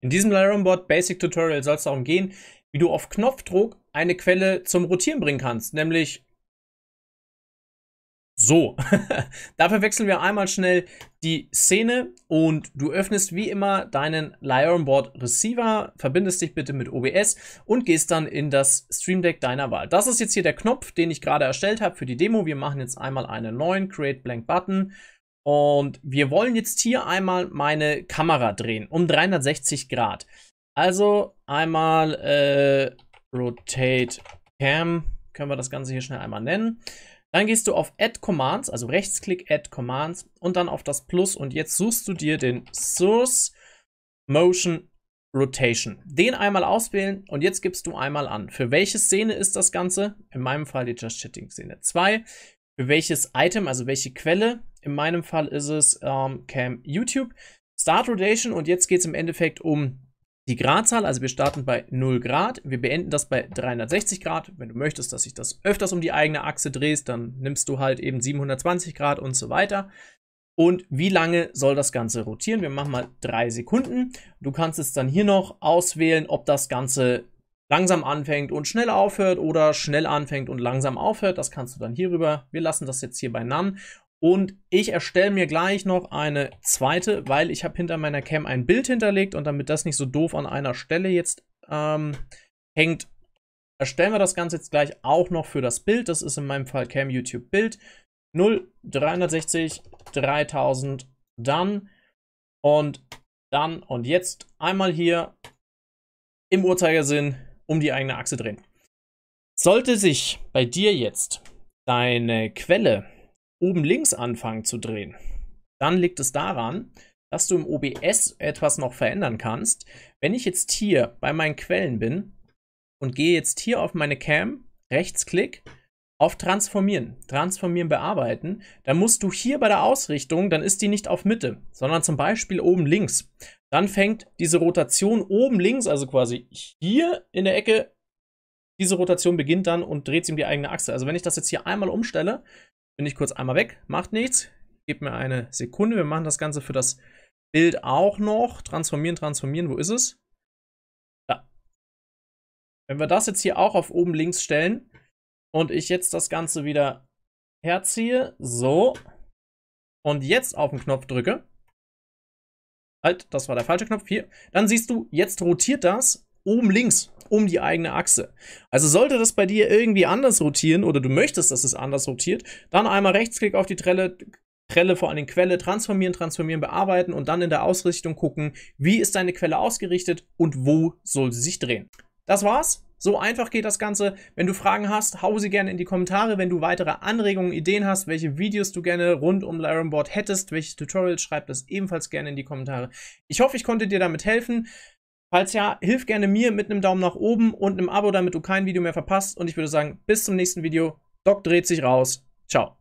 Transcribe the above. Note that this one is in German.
In diesem Lyron-Board Basic Tutorial soll es darum gehen, wie du auf Knopfdruck eine Quelle zum Rotieren bringen kannst, nämlich so. Dafür wechseln wir einmal schnell die Szene und du öffnest wie immer deinen Lyron-Board Receiver, verbindest dich bitte mit OBS und gehst dann in das Stream Deck deiner Wahl. Das ist jetzt hier der Knopf, den ich gerade erstellt habe für die Demo. Wir machen jetzt einmal einen neuen Create Blank Button. Und wir wollen jetzt hier einmal meine Kamera drehen, um 360 Grad. Also einmal äh, Rotate Cam, können wir das Ganze hier schnell einmal nennen. Dann gehst du auf Add Commands, also Rechtsklick Add Commands und dann auf das Plus und jetzt suchst du dir den Source Motion Rotation. Den einmal auswählen und jetzt gibst du einmal an. Für welche Szene ist das Ganze? In meinem Fall die Just Chatting Szene 2. Für welches Item, also welche Quelle? In meinem Fall ist es ähm, Cam YouTube. Start Rotation und jetzt geht es im Endeffekt um die Gradzahl. Also wir starten bei 0 Grad, wir beenden das bei 360 Grad. Wenn du möchtest, dass sich das öfters um die eigene Achse drehst, dann nimmst du halt eben 720 Grad und so weiter. Und wie lange soll das Ganze rotieren? Wir machen mal drei Sekunden. Du kannst es dann hier noch auswählen, ob das Ganze langsam anfängt und schnell aufhört oder schnell anfängt und langsam aufhört. Das kannst du dann hier rüber. Wir lassen das jetzt hier bei None. Und ich erstelle mir gleich noch eine zweite, weil ich habe hinter meiner Cam ein Bild hinterlegt und damit das nicht so doof an einer Stelle jetzt ähm, hängt, erstellen wir das Ganze jetzt gleich auch noch für das Bild. Das ist in meinem Fall Cam YouTube Bild 0, 360, 3000, dann und dann und jetzt einmal hier im Uhrzeigersinn um die eigene Achse drehen. Sollte sich bei dir jetzt deine Quelle oben links anfangen zu drehen, dann liegt es daran, dass du im OBS etwas noch verändern kannst. Wenn ich jetzt hier bei meinen Quellen bin und gehe jetzt hier auf meine Cam, Rechtsklick, auf Transformieren, Transformieren bearbeiten, dann musst du hier bei der Ausrichtung, dann ist die nicht auf Mitte, sondern zum Beispiel oben links. Dann fängt diese Rotation oben links, also quasi hier in der Ecke, diese Rotation beginnt dann und dreht sich um die eigene Achse. Also wenn ich das jetzt hier einmal umstelle, bin ich kurz einmal weg, macht nichts. Gebt mir eine Sekunde. Wir machen das Ganze für das Bild auch noch. Transformieren, transformieren. Wo ist es? Da. Wenn wir das jetzt hier auch auf oben links stellen und ich jetzt das Ganze wieder herziehe, so, und jetzt auf den Knopf drücke, halt, das war der falsche Knopf, hier, dann siehst du, jetzt rotiert das oben links um die eigene Achse. Also sollte das bei dir irgendwie anders rotieren oder du möchtest, dass es anders rotiert, dann einmal Rechtsklick auf die Trelle, Trelle, vor allem Quelle, transformieren, transformieren, bearbeiten und dann in der Ausrichtung gucken, wie ist deine Quelle ausgerichtet und wo soll sie sich drehen. Das war's. So einfach geht das Ganze. Wenn du Fragen hast, hau sie gerne in die Kommentare. Wenn du weitere Anregungen, Ideen hast, welche Videos du gerne rund um Laravel Board hättest, welche Tutorials, schreib das ebenfalls gerne in die Kommentare. Ich hoffe, ich konnte dir damit helfen. Falls ja, hilf gerne mir mit einem Daumen nach oben und einem Abo, damit du kein Video mehr verpasst. Und ich würde sagen, bis zum nächsten Video. Doc dreht sich raus. Ciao.